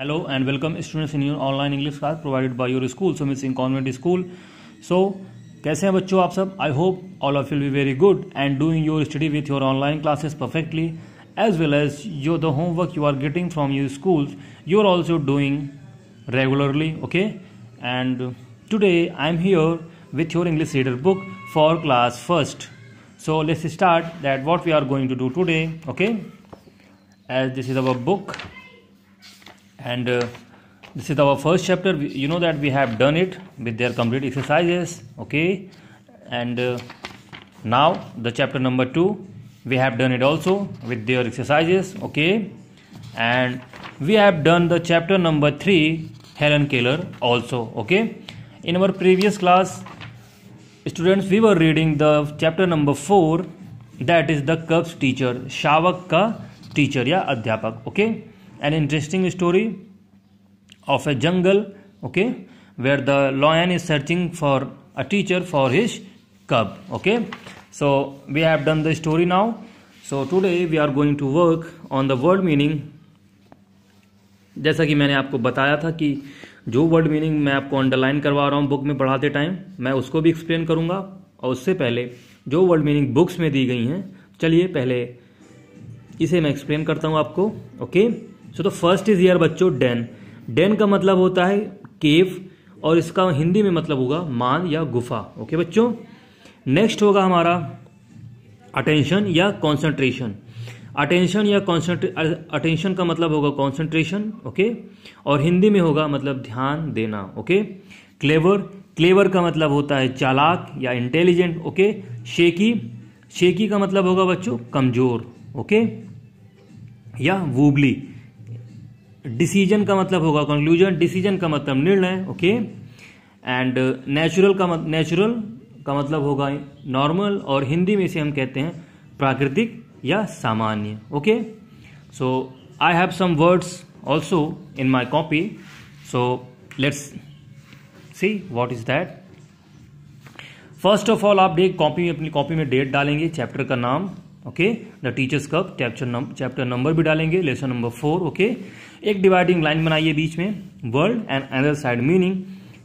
Hello and welcome students in your online English class provided by your school, so missing convent school. So, कैसे हैं बच्चों आप I hope all of you will be very good and doing your study with your online classes perfectly, as well as your the homework you are getting from your schools, you are also doing regularly, okay? And today I am here with your English reader book for class first. So let's start that what we are going to do today, okay? As this is our book and uh, this is our first chapter you know that we have done it with their complete exercises okay and uh, now the chapter number 2 we have done it also with their exercises okay and we have done the chapter number 3 Helen Keller also okay in our previous class students we were reading the chapter number 4 that is the cubs teacher shavak ka teacher ya adhyapak, okay? an interesting story of a jungle okay where the lion is searching for a teacher for his cub okay so we have done the story now so today we are going to work on the word meaning जैसा कि मैंने आपको बताया था कि जो word meaning मैं आपको अंडरलाइन करवा रहा हूँ बुक में पढ़ाते टाइम मैं उसको भी एक्सप्लेन करूँगा और उससे पहले जो वर्ड मीनिंग बुक्स में दी गई हैं चलिए पहले इसे मैं एक्सप्लेन करता हूँ आपको ओके okay? सो तो फर्स्ट इज ईयर बच्चों डेन डेन का मतलब होता है केव और इसका हिंदी में मतलब होगा मान या गुफा ओके बच्चों नेक्स्ट होगा हमारा अटेंशन या कॉन्सेंट्रेशन अटेंशन या कॉन्सेंट्रे अटेंशन का मतलब होगा कॉन्सेंट्रेशन ओके और हिंदी में होगा मतलब ध्यान देना ओके क्लेवर क्लेवर का मतलब होता है चालाक या इंटेलिजेंट ओके शेकी शेकी का मतलब होगा बच्चों कमज़ोर ओके या वूबली डिसीजन का मतलब होगा कंक्लूजन डिसीजन का मतलब निर्णय ओके एंड नेचुरल का मतलब नेचुरल का मतलब होगा नॉर्मल और हिंदी में इसे हम कहते हैं प्राकृतिक या सामान्य okay so I have some words also in my copy so let's see what is that first of all आप डेट कॉपी में अपनी कॉपी में डेट डालेंगे चैप्टर का नाम okay the teachers cup chapter chapter number भी डालेंगे lesson number four okay एक डिवाइडिंग लाइन बनाइए बीच में world and other side meaning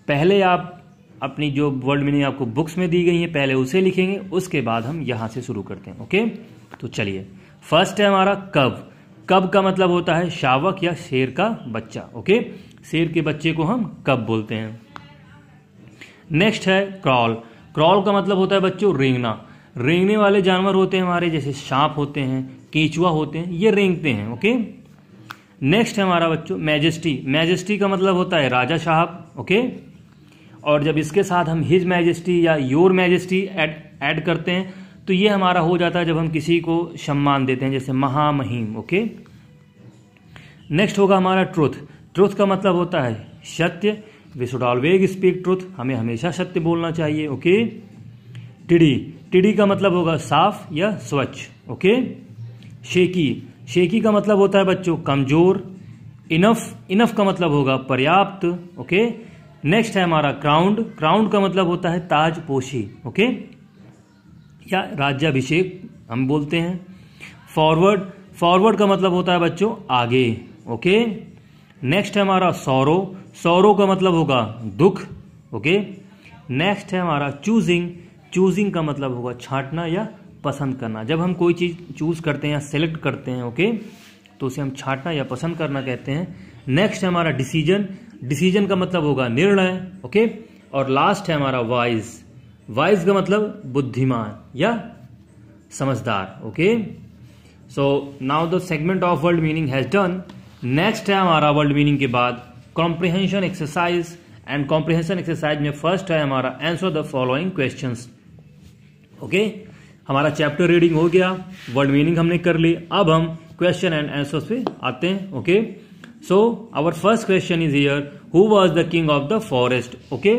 पहले आप अपनी जो वर्ल्ड मीनिंग आपको बुक्स में दी गई है पहले उसे लिखेंगे उसके बाद हम यहां से शुरू करते हैं ओके तो चलिए फर्स्ट है हमारा कब कब का मतलब होता है शावक या शेर का बच्चा ओके शेर के बच्चे को हम कब बोलते हैं नेक्स्ट है क्रॉल क्रॉल का मतलब होता है बच्चों रेंगना रेंगने वाले जानवर होते हैं हमारे जैसे सांप होते हैं कीचुआ होते हैं ये रेंगते हैं ओके नेक्स्ट है हमारा बच्चों मैजेस्टी मैजेस्टी का मतलब होता है राजा साहब ओके और जब इसके साथ हम हिज मैजेस्टी या योर मैजेस्टी ऐड ऐड करते हैं तो ये हमारा हो जाता है जब हम किसी को सम्मान देते हैं जैसे महामहिम ओके नेक्स्ट होगा हमारा ट्रुथ ट्रुथ का मतलब होता है सत्य we should always speak truth हमें हमेशा सत्य बोलना चाहिए ओके टिडी टिडी का मतलब होगा साफ या स्वच्छ ओके शेकी शेकी का मतलब होता है बच्चों कमजोर इनफ इनफ का मतलब होगा पर्याप्त ओके नेक्स्ट है हमारा क्राउंड क्राउंड का मतलब होता है ताजपोशी ओके या राज्याभिषेक हम बोलते हैं फॉरवर्ड फॉरवर्ड का मतलब होता है बच्चों आगे ओके नेक्स्ट है हमारा सौरो सौरो का मतलब होगा दुख ओके नेक्स्ट है हमारा चूजिंग चूजिंग का मतलब होगा छांटना या पसंद करना जब हम कोई चीज़ चूज करते हैं या सेलेक्ट करते हैं ओके तो उसे हम छांटना या पसंद करना कहते हैं नेक्स्ट है हमारा डिसीजन डिसीजन का मतलब होगा निर्णय ओके और लास्ट है हमारा वाइज वाइज का मतलब बुद्धिमान या समझदार okay so now the segment of world meaning has done next है हमारा वर्ल्ड मीनिंग के बाद comprehension exercise and comprehension exercise में फर्स्ट है हमारा answer the following questions okay हमारा चैप्टर रीडिंग हो गया वर्ड मीनिंग हमने कर ली अब हम क्वेश्चन एंड आंसर्स पे आते हैं okay so our first question is here who was the king of the forest okay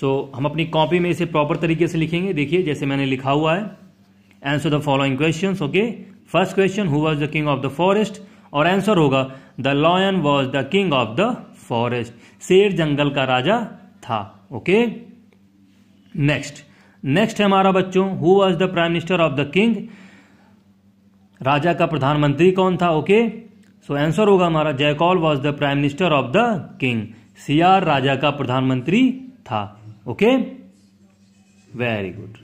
so हम अपनी कॉपी में इसे प्रॉपर तरीके से लिखेंगे देखिए जैसे मैंने लिखा हुआ है answer the following question okay first question who was the king of the forest और आंसर होगा the lion was the king of the forest शेर जंगल का राजा था ओके नेक्स्ट नेक्स्ट है हमारा बच्चों who was the prime minister of the king राजा का प्रधानमंत्री कौन था ओके सो आंसर होगा हमारा jackal was the prime minister of the king सी आर राजा का प्रधानमंत्री था ओके वेरी गुड